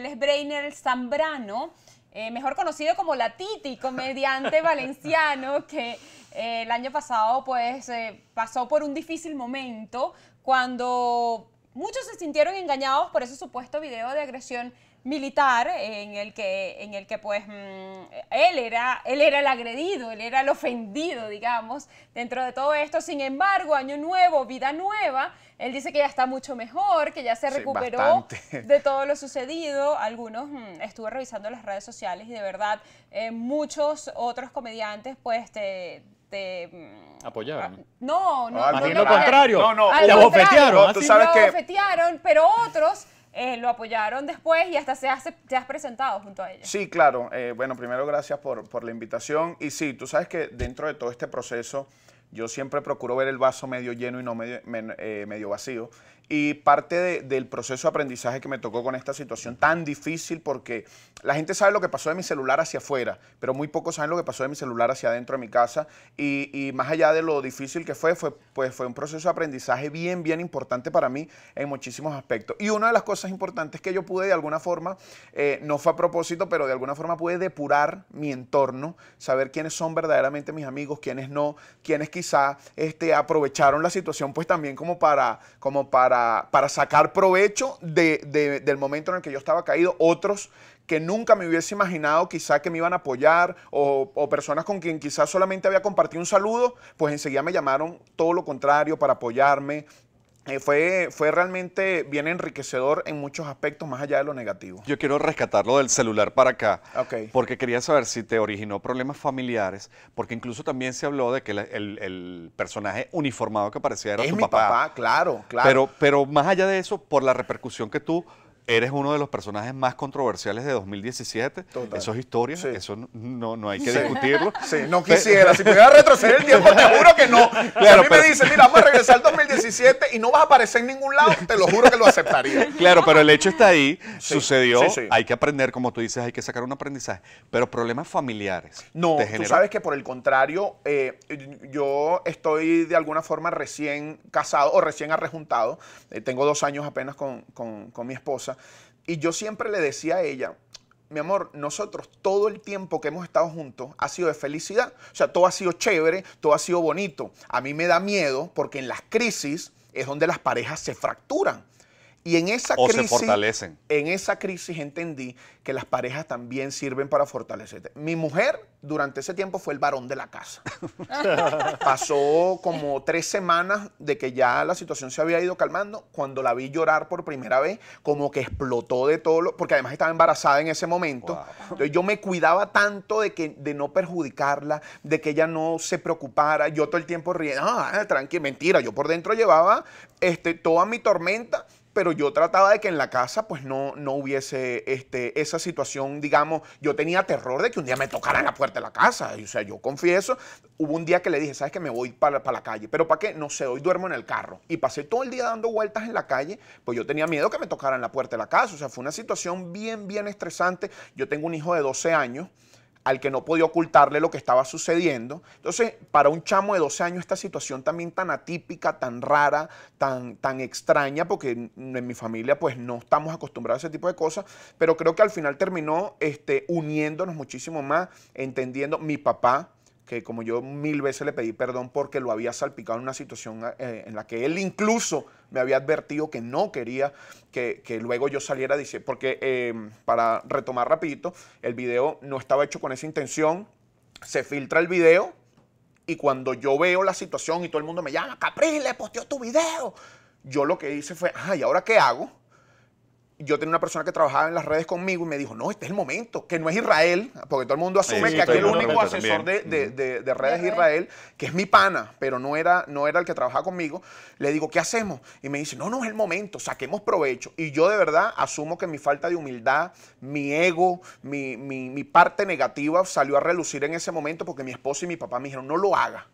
él es Brainer Zambrano, eh, mejor conocido como La Titi, comediante valenciano que eh, el año pasado pues eh, pasó por un difícil momento cuando muchos se sintieron engañados por ese supuesto video de agresión militar en el que, en el que pues mm, él era, él era el agredido, él era el ofendido, digamos, dentro de todo esto. Sin embargo, año nuevo, vida nueva, él dice que ya está mucho mejor, que ya se recuperó de todo lo sucedido. Algunos mm, estuve revisando las redes sociales y de verdad eh, muchos otros comediantes pues te... Mm, Apoyaron. no, no. Ah, no, no contrario. No, no. pero otros eh, lo apoyaron después y hasta se has, te has presentado junto a ella. Sí, claro. Eh, bueno, primero gracias por, la invitación. Y sí, tú sabes que dentro de todo este proceso yo siempre procuro ver el vaso medio lleno y no medio eh, vacío y parte del proceso de aprendizaje que me tocó con esta situación tan difícil porque la gente sabe lo que pasó de mi celular hacia afuera, pero muy pocos saben lo que pasó de mi celular hacia adentro de mi casa y, más allá de lo difícil que fue, fue, pues fue un proceso de aprendizaje bien, bien importante para mí en muchísimos aspectos. Y una de las cosas importantes que yo pude de alguna forma, eh, no fue a propósito, pero de alguna forma pude depurar mi entorno, saber quiénes son verdaderamente mis amigos, quiénes no, quiénes quizá este, aprovecharon la situación pues también como para, como para para, sacar provecho de, del momento en el que yo estaba caído, otros que nunca me hubiese imaginado quizá que me iban a apoyar o, personas con quien quizás solamente había compartido un saludo, pues enseguida me llamaron todo lo contrario para apoyarme, eh, fue, fue realmente bien enriquecedor en muchos aspectos, más allá de lo negativo. Yo quiero rescatarlo del celular para acá, porque quería saber si te originó problemas familiares, porque incluso también se habló de que el, personaje uniformado que aparecía era es mi papá. Claro, claro. Pero, pero más allá de eso, por la repercusión que tú eres uno de los personajes más controversiales de 2017. Total. Eso es historia, eso no, no hay que discutirlo. no quisiera. si pudiera retroceder el tiempo, te juro que no. a mí me dicen, mira, vamos a regresar al 2017 y no vas a aparecer en ningún lado, te lo juro que lo aceptaría. Claro, pero el hecho está ahí, sucedió, hay que aprender, como tú dices, hay que sacar un aprendizaje. Pero problemas familiares. No, tú sabes que por el contrario, eh, yo estoy de alguna forma recién casado o recién arrejuntado. Eh, tengo dos años apenas con mi esposa y yo siempre le decía a ella, mi amor, nosotros todo el tiempo que hemos estado juntos ha sido de felicidad. O sea, todo ha sido chévere, todo ha sido bonito. A mí me da miedo porque en las crisis es donde las parejas se fracturan. Y en esa crisis. En esa crisis entendí que las parejas también sirven para fortalecerte. Mi mujer, durante ese tiempo, fue el varón de la casa. Pasó como tres semanas de que ya la situación se había ido calmando. Cuando la vi llorar por primera vez, como que explotó de todo lo. Porque además estaba embarazada en ese momento. Entonces yo me cuidaba tanto de, que, de no perjudicarla, de que ella no se preocupara. Yo todo el tiempo riendo, ah, tranqui, mentira. Yo por dentro llevaba este, toda mi tormenta pero yo trataba de que en la casa pues no, no hubiese este, esa situación, digamos, yo tenía terror de que un día me tocaran la puerta de la casa, o sea, yo confieso, hubo un día que le dije, sabes que me voy para, para la calle, pero ¿para qué? No sé, hoy duermo en el carro y pasé todo el día dando vueltas en la calle, pues yo tenía miedo que me tocaran la puerta de la casa, o sea, fue una situación bien, bien estresante, yo tengo un hijo de 12 años, al que no podía ocultarle lo que estaba sucediendo. Entonces, para un chamo de 12 años, esta situación también tan atípica, tan rara, tan, tan extraña, porque en, mi familia pues no estamos acostumbrados a ese tipo de cosas, pero creo que al final terminó este, uniéndonos muchísimo más, entendiendo mi papá, que como yo mil veces le pedí perdón porque lo había salpicado en una situación eh, en la que él incluso me había advertido que no quería que, luego yo saliera diciendo, porque em, para retomar rapidito, el video no estaba hecho con esa intención, se filtra el video y cuando yo veo la situación y todo el mundo me llama, le posteó tu video, yo lo que hice fue, ay, ¿y ahora qué hago? yo tenía una persona que trabajaba en las redes conmigo y me dijo, no, este es el momento, que no es Israel, porque todo el mundo asume que aquel el único asesor de, de, de, redes Israel, que es mi pana, pero no era, no era el que trabajaba conmigo. Le digo, ¿qué hacemos? Y me dice, no, no es el momento, saquemos provecho. Y yo de verdad asumo que mi falta de humildad, mi ego, mi, parte negativa salió a relucir en ese momento porque mi esposa y mi papá me dijeron, no lo haga.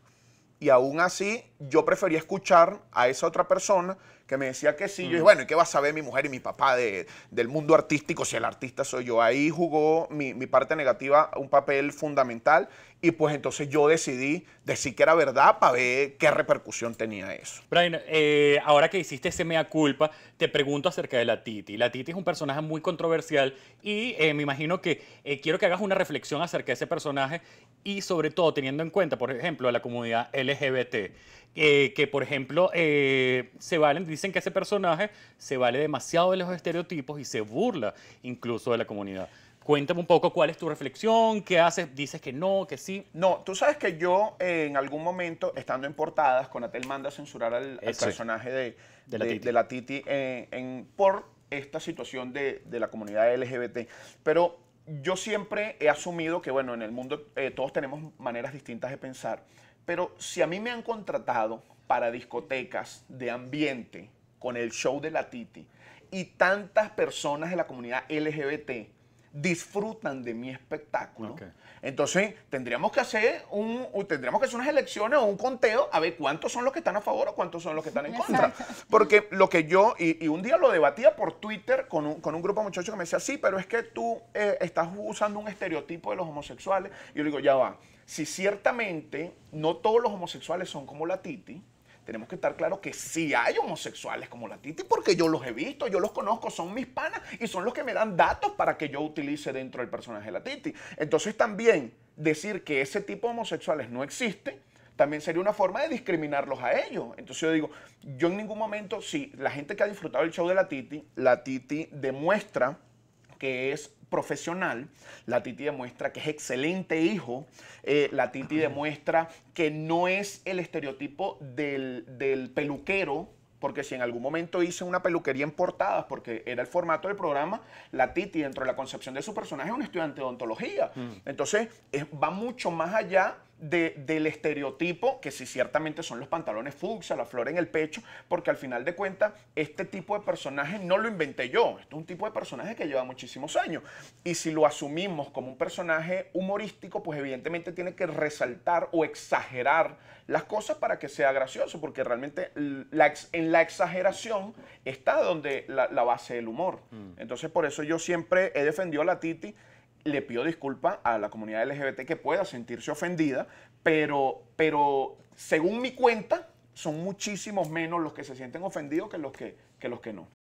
Y aún así, yo prefería escuchar a esa otra persona que me decía que sí. Yo dije, bueno, ¿y qué va a saber mi mujer y mi papá del mundo artístico si el artista soy yo? Ahí jugó mi, parte negativa un papel fundamental y pues entonces yo decidí decir que era verdad para ver qué repercusión tenía eso. Brian, eh, ahora que hiciste ese mea culpa, te pregunto acerca de la Titi. La Titi es un personaje muy controversial y eh, me imagino que eh, quiero que hagas una reflexión acerca de ese personaje y sobre todo teniendo en cuenta, por ejemplo, a la comunidad LGBT que por ejemplo eh, se valen, dicen que ese personaje se vale demasiado de los estereotipos y se burla incluso de la comunidad. Cuéntame un poco cuál es tu reflexión, qué haces, dices que no, que sí. No, tú sabes que yo eh, en algún momento, estando en portadas, Conatel manda a censurar al, personaje de, la Titi, eh, por esta situación de, la comunidad LGBT. Pero yo siempre he asumido que, bueno, en el mundo todos tenemos maneras distintas de pensar. Pero si a mí me han contratado para discotecas de ambiente con el show de la Titi y tantas personas de la comunidad LGBT disfrutan de mi espectáculo, entonces tendríamos que hacer un tendríamos que hacer unas elecciones o un conteo a ver cuántos son los que están a favor o cuántos son los que están en contra. Porque lo que yo, y, un día lo debatía por Twitter con un, grupo de muchachos que me decía, sí, pero es que tú eh, estás usando un estereotipo de los homosexuales. Y yo digo, ya va, si ciertamente no todos los homosexuales son como la Titi, tenemos que estar claros que sí hay homosexuales como la Titi, porque yo los he visto, yo los conozco, son mis panas y son los que me dan datos para que yo utilice dentro del personaje de la Titi. Entonces también decir que ese tipo de homosexuales no existe, también sería una forma de discriminarlos a ellos. Entonces yo digo, yo en ningún momento, si la gente que ha disfrutado el show de la Titi, la Titi demuestra que es profesional, la Titi demuestra que es excelente hijo, eh, la Titi demuestra que no es el estereotipo del, peluquero porque si en algún momento hice una peluquería en portadas, porque era el formato del programa, la Titi, dentro de la concepción de su personaje, es un estudiante de odontología. Mm. Entonces, va mucho más allá del estereotipo, que si ciertamente son los pantalones fucsia, la flor en el pecho, porque al final de cuentas este tipo de personaje no lo inventé yo, este es un tipo de personaje que lleva muchísimos años. Y si lo asumimos como un personaje humorístico, pues evidentemente tiene que resaltar o exagerar las cosas para que sea gracioso, porque realmente en la exageración está donde la, base del humor. Mm. Entonces por eso yo siempre he defendido a la Titi le pido disculpas a la comunidad LGBT que pueda sentirse ofendida, pero, pero según mi cuenta, son muchísimos menos los que se sienten ofendidos que los que, que, los que no.